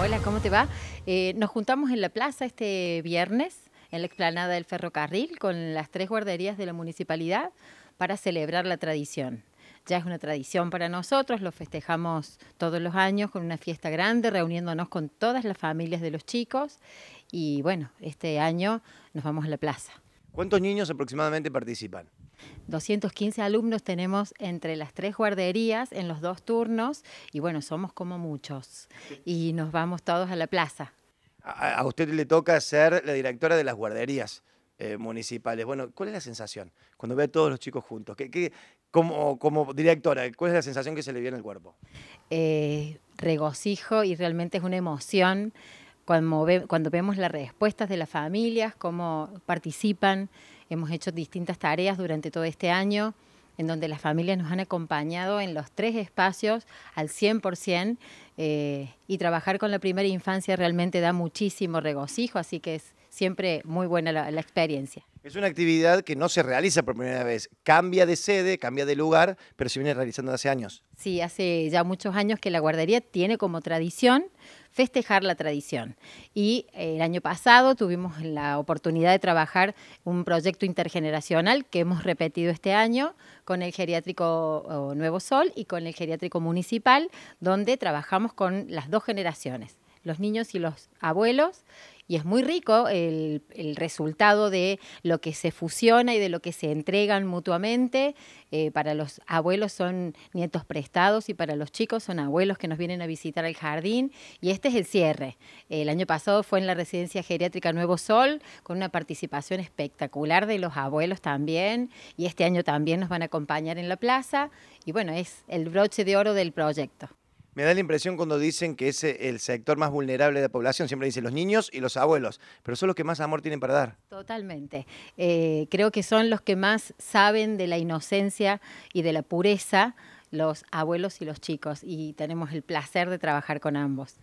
Hola, ¿cómo te va? Eh, nos juntamos en la plaza este viernes, en la explanada del ferrocarril, con las tres guarderías de la municipalidad para celebrar la tradición. Ya es una tradición para nosotros, lo festejamos todos los años con una fiesta grande, reuniéndonos con todas las familias de los chicos y bueno, este año nos vamos a la plaza. ¿Cuántos niños aproximadamente participan? 215 alumnos tenemos entre las tres guarderías en los dos turnos y bueno, somos como muchos y nos vamos todos a la plaza. A, usted le toca ser la directora de las guarderías eh, municipales. Bueno, ¿cuál es la sensación cuando ve a todos los chicos juntos? ¿Qué, como, como directora, ¿cuál es la sensación que se le viene al cuerpo? Eh, regocijo y realmente es una emoción cuando vemos las respuestas de las familias, cómo participan. Hemos hecho distintas tareas durante todo este año en donde las familias nos han acompañado en los tres espacios al 100% eh, y trabajar con la primera infancia realmente da muchísimo regocijo, así que es siempre muy buena la experiencia. Es una actividad que no se realiza por primera vez. Cambia de sede, cambia de lugar, pero se viene realizando hace años. Sí, hace ya muchos años que la guardería tiene como tradición festejar la tradición. Y eh, el año pasado tuvimos la oportunidad de trabajar un proyecto intergeneracional que hemos repetido este año con el geriátrico Nuevo Sol y con el geriátrico municipal, donde trabajamos con las dos generaciones, los niños y los abuelos y es muy rico el, resultado de lo que se fusiona y de lo que se entregan mutuamente. Eh, para los abuelos son nietos prestados y para los chicos son abuelos que nos vienen a visitar al jardín. Y este es el cierre. El año pasado fue en la residencia geriátrica Nuevo Sol con una participación espectacular de los abuelos también y este año también nos van a acompañar en la plaza. Y bueno, es el broche de oro del proyecto. Me da la impresión cuando dicen que es eh, el sector más vulnerable de la población, siempre dicen los niños y los abuelos, pero son los que más amor tienen para dar. Totalmente. Eh, creo que son los que más saben de la inocencia y de la pureza los abuelos y los chicos, y tenemos el placer de trabajar con ambos.